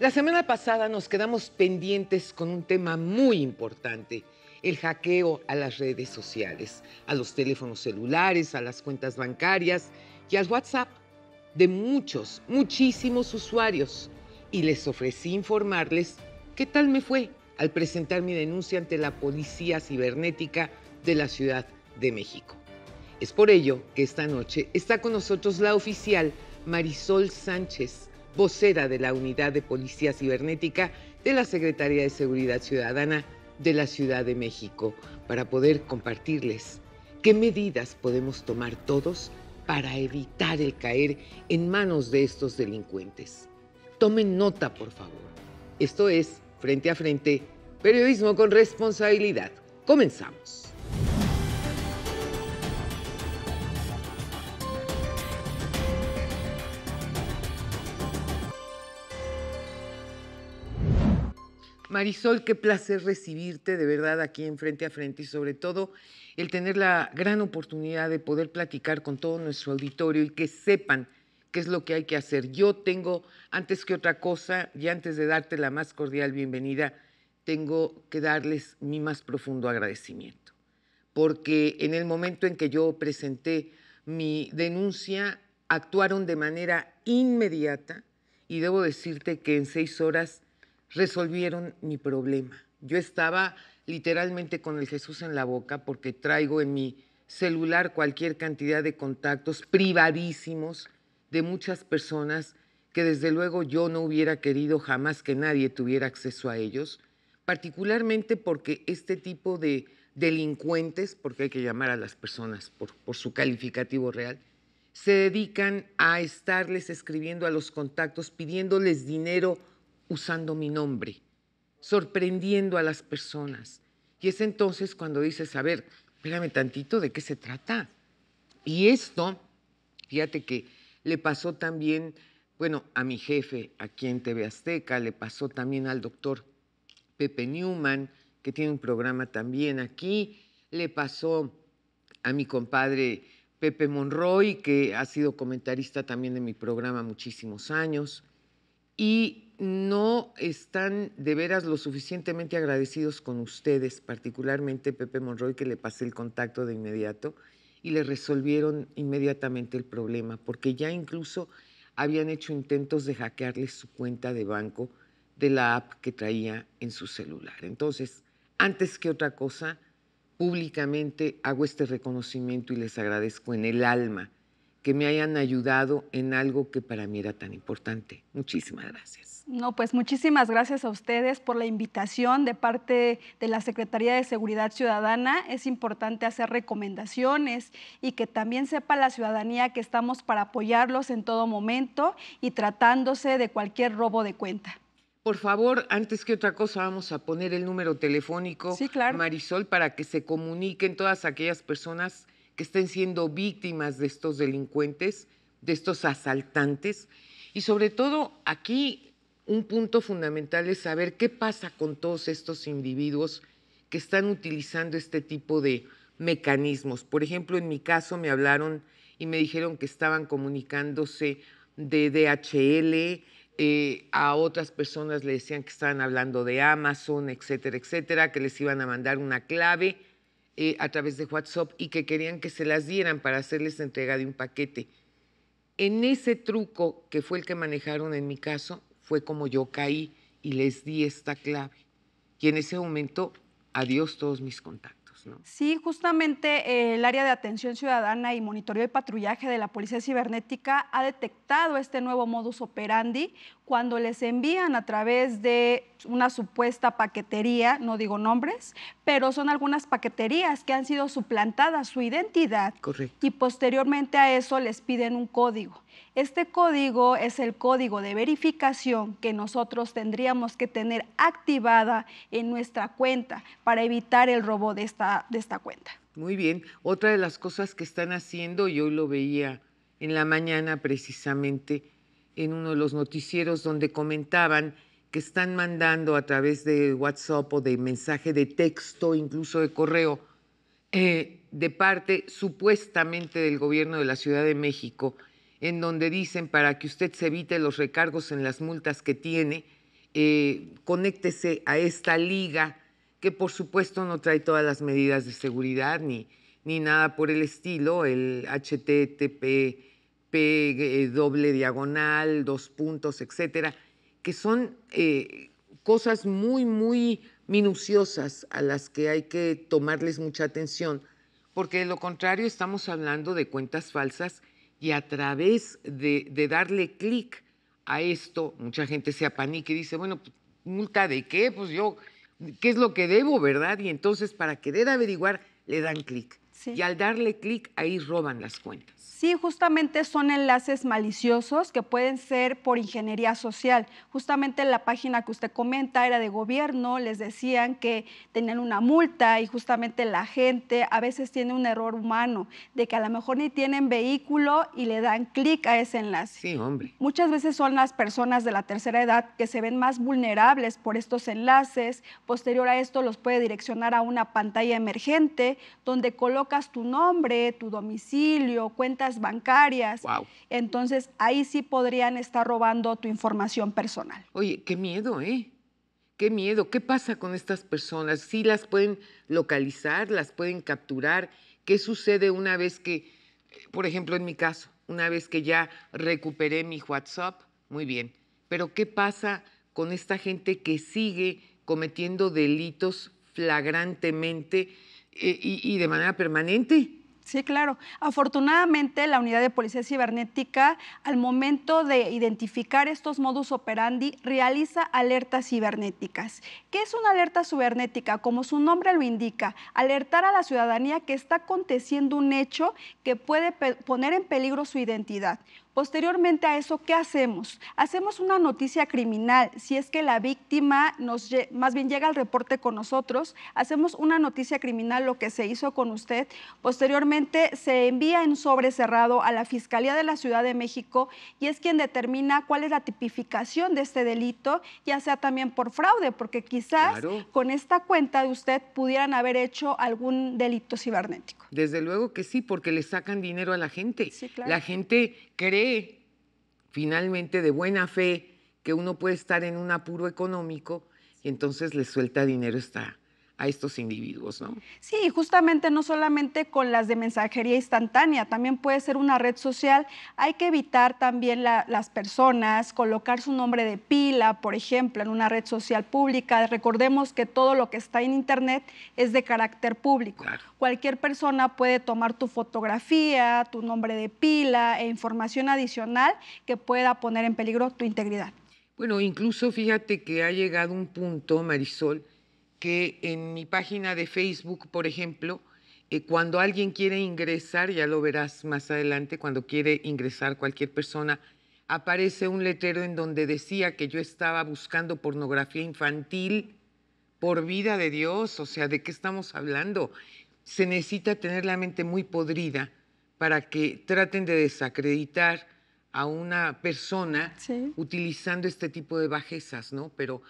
La semana pasada nos quedamos pendientes con un tema muy importante, el hackeo a las redes sociales, a los teléfonos celulares, a las cuentas bancarias y al WhatsApp de muchos, muchísimos usuarios. Y les ofrecí informarles qué tal me fue al presentar mi denuncia ante la Policía Cibernética de la Ciudad de México. Es por ello que esta noche está con nosotros la oficial Marisol Sánchez, vocera de la Unidad de Policía Cibernética de la Secretaría de Seguridad Ciudadana de la Ciudad de México, para poder compartirles qué medidas podemos tomar todos para evitar el caer en manos de estos delincuentes. Tomen nota, por favor. Esto es Frente a Frente, periodismo con responsabilidad. Comenzamos. Marisol, qué placer recibirte de verdad aquí en Frente a Frente y sobre todo el tener la gran oportunidad de poder platicar con todo nuestro auditorio y que sepan qué es lo que hay que hacer. Yo tengo, antes que otra cosa, y antes de darte la más cordial bienvenida, tengo que darles mi más profundo agradecimiento, porque en el momento en que yo presenté mi denuncia, actuaron de manera inmediata y debo decirte que en seis horas resolvieron mi problema. Yo estaba literalmente con el Jesús en la boca porque traigo en mi celular cualquier cantidad de contactos privadísimos de muchas personas que desde luego yo no hubiera querido jamás que nadie tuviera acceso a ellos, particularmente porque este tipo de delincuentes, porque hay que llamar a las personas por, su calificativo real, se dedican a estarles escribiendo a los contactos pidiéndoles dinero usando mi nombre, sorprendiendo a las personas. Y es entonces cuando dices, a ver, espérame tantito, ¿de qué se trata? Y esto, fíjate que le pasó también, bueno, a mi jefe aquí en TV Azteca, le pasó también al doctor Pepe Newman, que tiene un programa también aquí, le pasó a mi compadre Pepe Monroy, que ha sido comentarista también de mi programa muchísimos años, y no están de veras lo suficientemente agradecidos con ustedes, particularmente Pepe Monroy, que le pasé el contacto de inmediato y le resolvieron inmediatamente el problema, porque ya incluso habían hecho intentos de hackearle su cuenta de banco de la app que traía en su celular. Entonces, antes que otra cosa, públicamente hago este reconocimiento y les agradezco en el alma que me hayan ayudado en algo que para mí era tan importante. Muchísimas gracias. No, pues muchísimas gracias a ustedes por la invitación de parte de la Secretaría de Seguridad Ciudadana. Es importante hacer recomendaciones y que también sepa la ciudadanía que estamos para apoyarlos en todo momento y tratándose de cualquier robo de cuenta. Por favor, antes que otra cosa, vamos a poner el número telefónico, Marisol, para que se comuniquen todas aquellas personas que estén siendo víctimas de estos delincuentes, de estos asaltantes. Y sobre todo aquí un punto fundamental es saber qué pasa con todos estos individuos que están utilizando este tipo de mecanismos. Por ejemplo, en mi caso me hablaron y me dijeron que estaban comunicándose de DHL, eh, a otras personas le decían que estaban hablando de Amazon, etcétera, etcétera, que les iban a mandar una clave eh, a través de WhatsApp y que querían que se las dieran para hacerles entrega de un paquete. En ese truco que fue el que manejaron en mi caso, fue como yo caí y les di esta clave. Y en ese momento, adiós todos mis contactos. Sí, justamente eh, el área de atención ciudadana y monitoreo y patrullaje de la Policía Cibernética ha detectado este nuevo modus operandi cuando les envían a través de una supuesta paquetería, no digo nombres, pero son algunas paqueterías que han sido suplantadas su identidad y posteriormente a eso les piden un código. Este código es el código de verificación que nosotros tendríamos que tener activada en nuestra cuenta para evitar el robo de esta, cuenta. Muy bien. Otra de las cosas que están haciendo, yo lo veía en la mañana precisamente en uno de los noticieros donde comentaban que están mandando a través de WhatsApp o de mensaje de texto, incluso de correo, eh, de parte supuestamente del gobierno de la Ciudad de México, en donde dicen para que usted se evite los recargos en las multas que tiene, eh, conéctese a esta liga, que por supuesto no trae todas las medidas de seguridad ni, ni nada por el estilo, el HTTP, doble diagonal, dos puntos, etcétera, que son eh, cosas muy, muy minuciosas a las que hay que tomarles mucha atención, porque de lo contrario estamos hablando de cuentas falsas y a través de, darle clic a esto, mucha gente se apanica y dice, bueno, pues, multa de qué, pues yo, ¿qué es lo que debo, verdad? Y entonces para querer averiguar le dan clic. Y al darle clic, ahí roban las cuentas. Sí, justamente son enlaces maliciosos que pueden ser por ingeniería social. Justamente la página que usted comenta era de gobierno, les decían que tenían una multa y justamente la gente a veces tiene un error humano de que a lo mejor ni tienen vehículo y le dan clic a ese enlace. Sí, hombre. Muchas veces son las personas de la tercera edad que se ven más vulnerables por estos enlaces. Posterior a esto los puede direccionar a una pantalla emergente donde coloca tu nombre, tu domicilio, cuentas bancarias. Entonces ahí sí podrían estar robando tu información personal. Oye, qué miedo, ¿eh? Qué miedo. ¿Qué pasa con estas personas? ¿Sí las pueden localizar, las pueden capturar? ¿Qué sucede una vez que, por ejemplo, en mi caso, una vez que ya recuperé mi WhatsApp? Muy bien. Pero ¿qué pasa con esta gente que sigue cometiendo delitos flagrantemente? y, de manera permanente. Sí, claro. Afortunadamente, la unidad de policía cibernética, al momento de identificar estos modus operandi, realiza alertas cibernéticas. ¿Qué es una alerta cibernética? Como su nombre lo indica, alertar a la ciudadanía que está aconteciendo un hecho que puede poner en peligro su identidad. Posteriormente a eso, ¿qué hacemos? Hacemos una noticia criminal. Si es que la víctima nos más bien llega al reporte con nosotros, hacemos una noticia criminal, lo que se hizo con usted. Posteriormente se envía en sobre cerrado a la Fiscalía de la Ciudad de México y es quien determina cuál es la tipificación de este delito, ya sea también por fraude, porque quizás con esta cuenta de usted pudieran haber hecho algún delito cibernético. Desde luego que sí, porque le sacan dinero a la gente. La gente cree finalmente de buena fe que uno puede estar en un apuro económico y entonces le suelta dinero esta a estos individuos, ¿no? Sí, justamente no solamente con las de mensajería instantánea, también puede ser una red social. Hay que evitar también las personas colocar su nombre de pila, por ejemplo, en una red social pública. Recordemos que todo lo que está en Internet es de carácter público. Cualquier persona puede tomar tu fotografía, tu nombre de pila e información adicional que pueda poner en peligro tu integridad. Bueno, incluso fíjate que ha llegado un punto, Marisol, que en mi página de Facebook, por ejemplo, eh, cuando alguien quiere ingresar, ya lo verás más adelante, cuando quiere ingresar cualquier persona, aparece un letrero en donde decía que yo estaba buscando pornografía infantil por vida de Dios, o sea, ¿de qué estamos hablando? Se necesita tener la mente muy podrida para que traten de desacreditar a una persona utilizando este tipo de bajezas, ¿no? Pero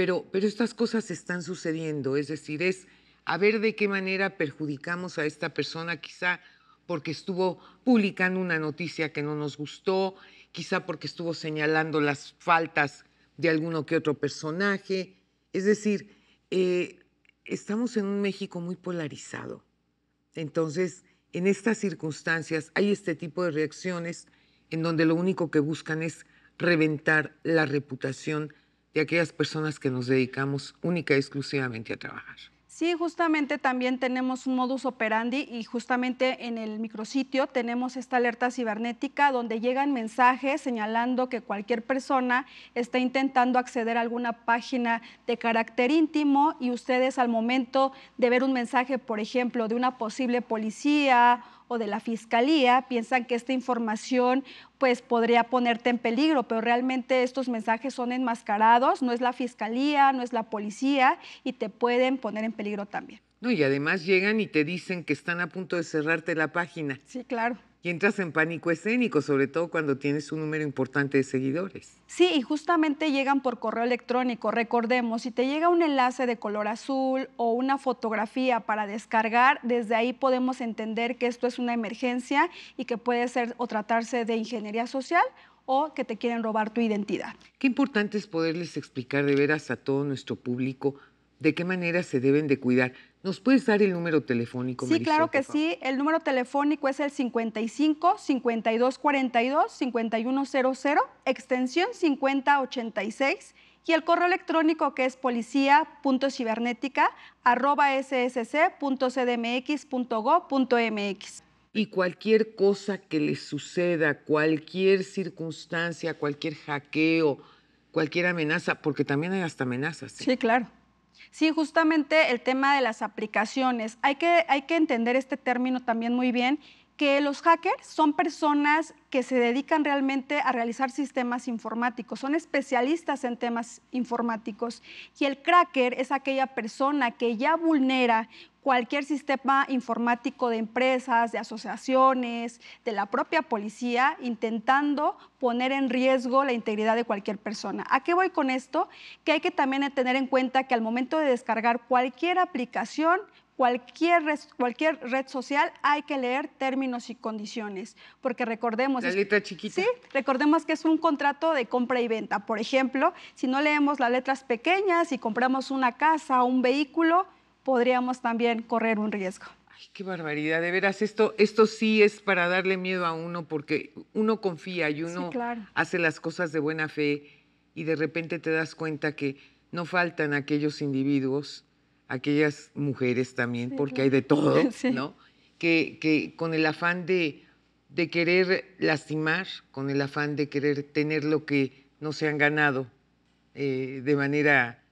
pero, estas cosas están sucediendo, es decir, es a ver de qué manera perjudicamos a esta persona, quizá porque estuvo publicando una noticia que no nos gustó, quizá porque estuvo señalando las faltas de alguno que otro personaje. Es decir, eh, estamos en un México muy polarizado. Entonces, en estas circunstancias hay este tipo de reacciones en donde lo único que buscan es reventar la reputación de aquellas personas que nos dedicamos única y exclusivamente a trabajar. Sí, justamente también tenemos un modus operandi y justamente en el micrositio tenemos esta alerta cibernética donde llegan mensajes señalando que cualquier persona está intentando acceder a alguna página de carácter íntimo y ustedes al momento de ver un mensaje, por ejemplo, de una posible policía o de la Fiscalía piensan que esta información pues podría ponerte en peligro, pero realmente estos mensajes son enmascarados, no es la Fiscalía, no es la policía y te pueden poner en peligro también. No, y además llegan y te dicen que están a punto de cerrarte la página. Sí, claro. Y entras en pánico escénico, sobre todo cuando tienes un número importante de seguidores. Sí, y justamente llegan por correo electrónico. Recordemos, si te llega un enlace de color azul o una fotografía para descargar, desde ahí podemos entender que esto es una emergencia y que puede ser o tratarse de ingeniería social o que te quieren robar tu identidad. Qué importante es poderles explicar de veras a todo nuestro público de qué manera se deben de cuidar. ¿Nos puedes dar el número telefónico? Sí, claro que sí. El número telefónico es el 55 5242 5100, extensión 5086 y el correo electrónico que es ssc.cdmx.gov.mx. Y cualquier cosa que les suceda, cualquier circunstancia, cualquier hackeo, cualquier amenaza, porque también hay hasta amenazas. ¿eh? Sí, claro Sí, justamente el tema de las aplicaciones. Hay que, hay que entender este término también muy bien, que los hackers son personas que se dedican realmente a realizar sistemas informáticos, son especialistas en temas informáticos. Y el cracker es aquella persona que ya vulnera cualquier sistema informático de empresas, de asociaciones, de la propia policía, intentando poner en riesgo la integridad de cualquier persona. ¿A qué voy con esto? Que hay que también tener en cuenta que al momento de descargar cualquier aplicación, Cualquier red, cualquier red, social hay que leer términos y condiciones, porque recordemos... La letra chiquita. Sí, recordemos que es un contrato de compra y venta. Por ejemplo, si no leemos las letras pequeñas y compramos una casa o un vehículo, podríamos también correr un riesgo. Ay, qué barbaridad, de veras, esto, esto sí es para darle miedo a uno porque uno confía y uno hace las cosas de buena fe y de repente te das cuenta que no faltan aquellos individuos, aquellas mujeres también, porque hay de todo, ¿no? Que, que, con el afán de, de querer lastimar, con el afán de querer tener lo que no se han ganado eh, de manera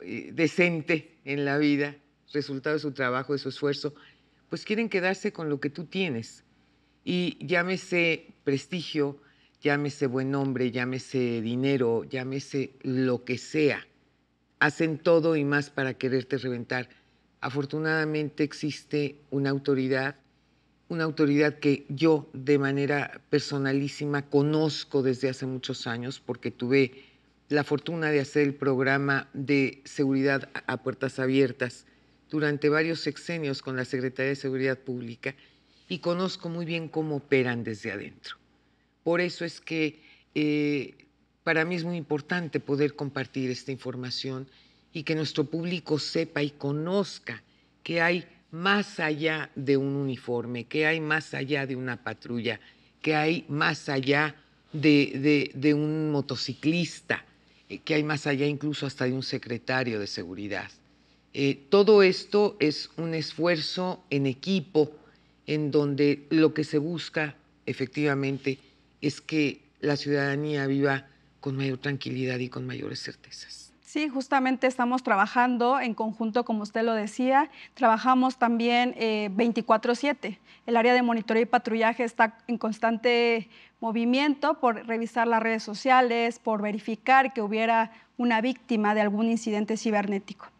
eh, decente en la vida, resultado de su trabajo, de su esfuerzo, pues quieren quedarse con lo que tú tienes. Y llámese prestigio, llámese buen nombre, llámese dinero, llámese lo que sea. Hacen todo y más para quererte reventar. Afortunadamente existe una autoridad, una autoridad que yo de manera personalísima conozco desde hace muchos años porque tuve la fortuna de hacer el programa de seguridad a puertas abiertas durante varios sexenios con la Secretaría de Seguridad Pública y conozco muy bien cómo operan desde adentro. Por eso es que eh, para mí es muy importante poder compartir esta información y que nuestro público sepa y conozca que hay más allá de un uniforme, que hay más allá de una patrulla, que hay más allá de un motociclista, eh, que hay más allá incluso hasta de un secretario de seguridad. Eh, todo esto es un esfuerzo en equipo en donde lo que se busca efectivamente es que la ciudadanía viva con mayor tranquilidad y con mayores certezas. Sí, justamente estamos trabajando en conjunto, como usted lo decía. Trabajamos también 24/7. Eh, El área de monitoreo y patrullaje está en constante movimiento por revisar las redes sociales, por verificar que hubiera una víctima de algún incidente cibernético.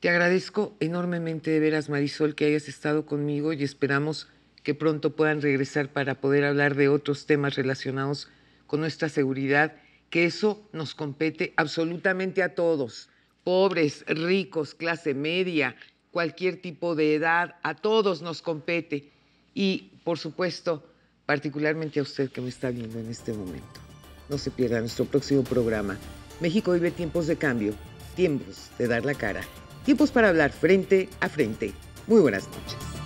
Te agradezco enormemente de veras, Marisol, que hayas estado conmigo y esperamos que pronto puedan regresar para poder hablar de otros temas relacionados con nuestra seguridad, que eso nos compete absolutamente a todos, pobres, ricos, clase media, cualquier tipo de edad, a todos nos compete. Y, por supuesto, particularmente a usted que me está viendo en este momento. No se pierda nuestro próximo programa. México vive tiempos de cambio, tiempos de dar la cara. Tiempos para hablar frente a frente. Muy buenas noches.